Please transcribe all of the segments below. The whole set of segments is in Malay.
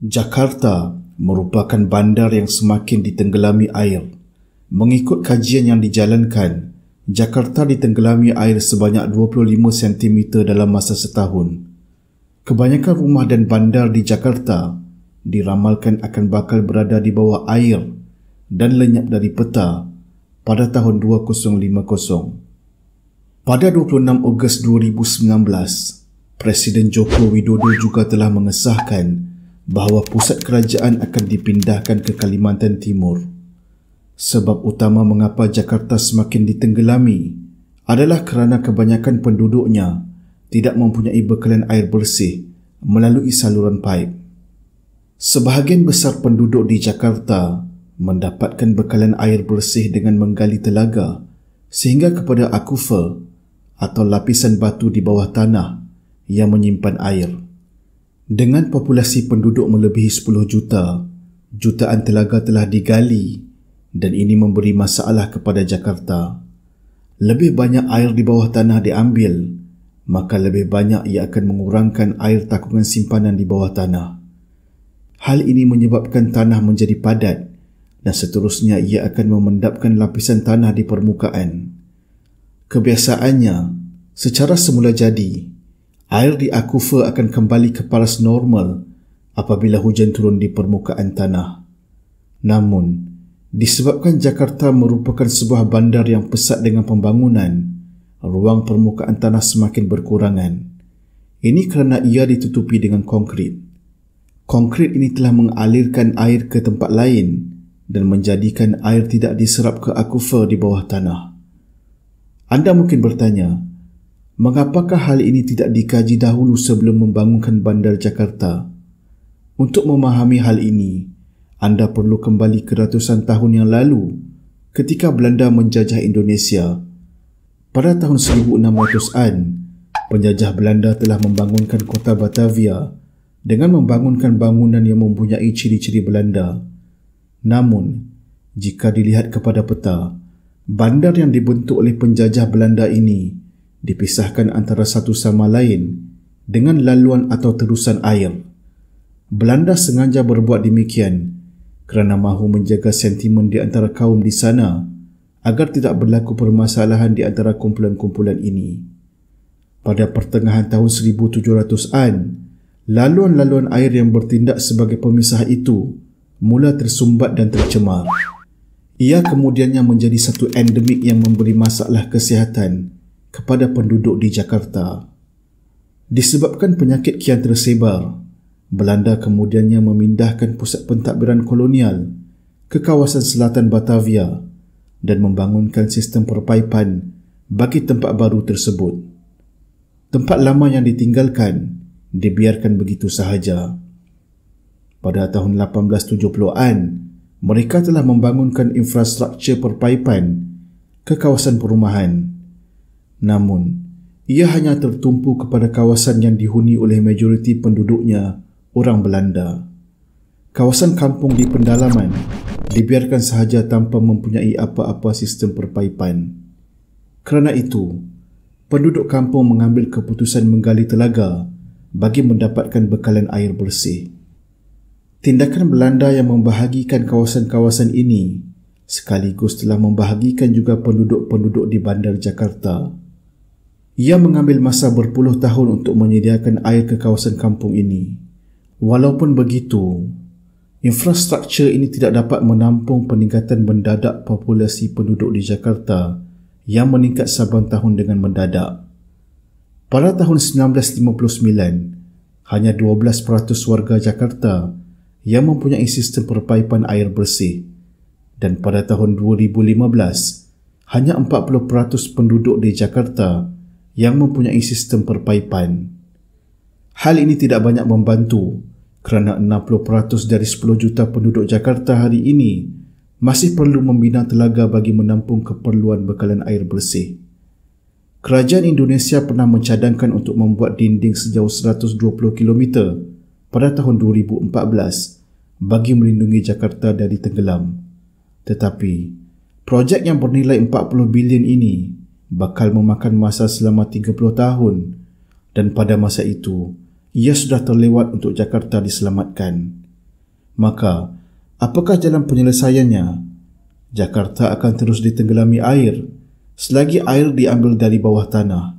Jakarta merupakan bandar yang semakin ditenggelami air. Mengikut kajian yang dijalankan, Jakarta ditenggelami air sebanyak 25 cm dalam masa setahun. Kebanyakan rumah dan bandar di Jakarta diramalkan akan bakal berada di bawah air dan lenyap dari peta pada tahun 2050. Pada 26 Ogos 2019, Presiden Joko Widodo juga telah mengesahkan bahawa pusat kerajaan akan dipindahkan ke Kalimantan Timur. Sebab utama mengapa Jakarta semakin ditenggelami adalah kerana kebanyakan penduduknya tidak mempunyai bekalan air bersih melalui saluran paip. Sebahagian besar penduduk di Jakarta mendapatkan bekalan air bersih dengan menggali telaga sehingga kepada aquifer atau lapisan batu di bawah tanah yang menyimpan air. Dengan populasi penduduk melebihi 10 juta, jutaan telaga telah digali dan ini memberi masalah kepada Jakarta. Lebih banyak air di bawah tanah diambil, maka lebih banyak ia akan mengurangkan air takungan simpanan di bawah tanah. Hal ini menyebabkan tanah menjadi padat dan seterusnya ia akan memendapkan lapisan tanah di permukaan. Kebiasaannya, secara semula jadi, air di akufa akan kembali ke paras normal apabila hujan turun di permukaan tanah. Namun, disebabkan Jakarta merupakan sebuah bandar yang pesat dengan pembangunan, ruang permukaan tanah semakin berkurangan. Ini kerana ia ditutupi dengan konkrit. Konkrit ini telah mengalirkan air ke tempat lain dan menjadikan air tidak diserap ke aquifer di bawah tanah. Anda mungkin bertanya, Mengapakah hal ini tidak dikaji dahulu sebelum membangunkan bandar Jakarta? Untuk memahami hal ini, anda perlu kembali ke ratusan tahun yang lalu ketika Belanda menjajah Indonesia. Pada tahun 1600-an, penjajah Belanda telah membangunkan kota Batavia dengan membangunkan bangunan yang mempunyai ciri-ciri Belanda. Namun, jika dilihat kepada peta, bandar yang dibentuk oleh penjajah Belanda ini dipisahkan antara satu sama lain dengan laluan atau terusan air. Belanda sengaja berbuat demikian kerana mahu menjaga sentimen di antara kaum di sana agar tidak berlaku permasalahan di antara kumpulan-kumpulan ini. Pada pertengahan tahun 1700-an, laluan-laluan air yang bertindak sebagai pemisah itu mula tersumbat dan tercemar. Ia kemudiannya menjadi satu endemik yang memberi masalah kesihatan kepada penduduk di Jakarta. Disebabkan penyakit kian tersebar, Belanda kemudiannya memindahkan pusat pentadbiran kolonial ke kawasan selatan Batavia dan membangunkan sistem perpaipan bagi tempat baru tersebut. Tempat lama yang ditinggalkan dibiarkan begitu sahaja. Pada tahun 1870-an, mereka telah membangunkan infrastruktur perpaipan ke kawasan perumahan. Namun, ia hanya tertumpu kepada kawasan yang dihuni oleh majoriti penduduknya, orang Belanda. Kawasan kampung di pendalaman dibiarkan sahaja tanpa mempunyai apa-apa sistem perpaipan. Kerana itu, penduduk kampung mengambil keputusan menggali telaga bagi mendapatkan bekalan air bersih. Tindakan Belanda yang membahagikan kawasan-kawasan ini sekaligus telah membahagikan juga penduduk-penduduk di bandar Jakarta. Ia mengambil masa berpuluh tahun untuk menyediakan air ke kawasan kampung ini. Walaupun begitu, infrastruktur ini tidak dapat menampung peningkatan mendadak populasi penduduk di Jakarta yang meningkat saban tahun dengan mendadak. Pada tahun 1959, hanya 12% warga Jakarta yang mempunyai sistem perpaipan air bersih dan pada tahun 2015, hanya 40% penduduk di Jakarta yang mempunyai sistem perpaipan. Hal ini tidak banyak membantu kerana 60% dari 10 juta penduduk Jakarta hari ini masih perlu membina telaga bagi menampung keperluan bekalan air bersih. Kerajaan Indonesia pernah mencadangkan untuk membuat dinding sejauh 120 km pada tahun 2014 bagi melindungi Jakarta dari tenggelam. Tetapi, projek yang bernilai 40 bilion ini bakal memakan masa selama 30 tahun dan pada masa itu ia sudah terlewat untuk Jakarta diselamatkan. Maka, apakah jalan penyelesaiannya? Jakarta akan terus ditenggelami air selagi air diambil dari bawah tanah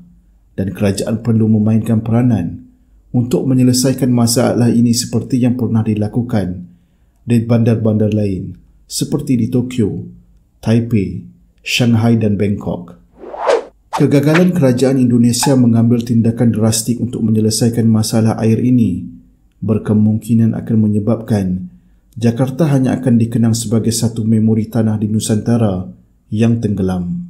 dan kerajaan perlu memainkan peranan untuk menyelesaikan masalah ini seperti yang pernah dilakukan di bandar-bandar lain seperti di Tokyo, Taipei, Shanghai dan Bangkok. Kegagalan kerajaan Indonesia mengambil tindakan drastik untuk menyelesaikan masalah air ini berkemungkinan akan menyebabkan Jakarta hanya akan dikenang sebagai satu memori tanah di Nusantara yang tenggelam.